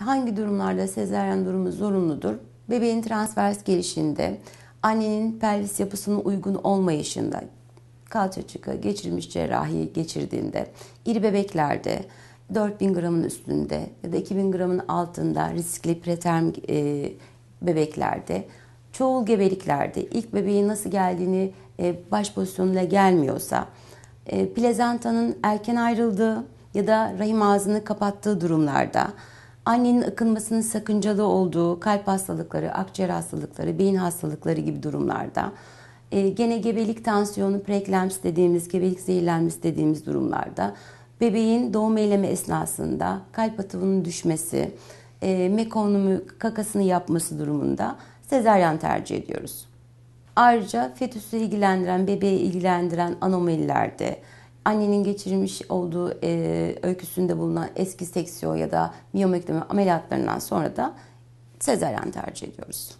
hangi durumlarda sezeryan durumu zorunludur? Bebeğin transvers gelişinde, annenin pelvis yapısının uygun olmayışında, kalça kalçacıka geçirmiş cerrahi geçirdiğinde, iri bebeklerde 4000 gramın üstünde ya da 2000 gramın altında riskli preterm e, bebeklerde, çoğul gebeliklerde ilk bebeğin nasıl geldiğini e, baş pozisyonuyla gelmiyorsa, e, plezantanın erken ayrıldığı ya da rahim ağzını kapattığı durumlarda, annenin akınmasının sakıncalı olduğu kalp hastalıkları, akciğer hastalıkları, beyin hastalıkları gibi durumlarda e, gene gebelik tansiyonu, preeklems dediğimiz, gebelik zehirlenmesi dediğimiz durumlarda bebeğin doğum eylemi esnasında kalp atımının düşmesi, e, mekonumu kakasını yapması durumunda sezaryen tercih ediyoruz. Ayrıca fetüsü ilgilendiren, bebeği ilgilendiren anomalilerde, annenin geçirmiş olduğu e, öyküsünde bulunan eski seksiyon ya da miyomektomi ameliyatlarından sonra da sezeryen tercih ediyoruz.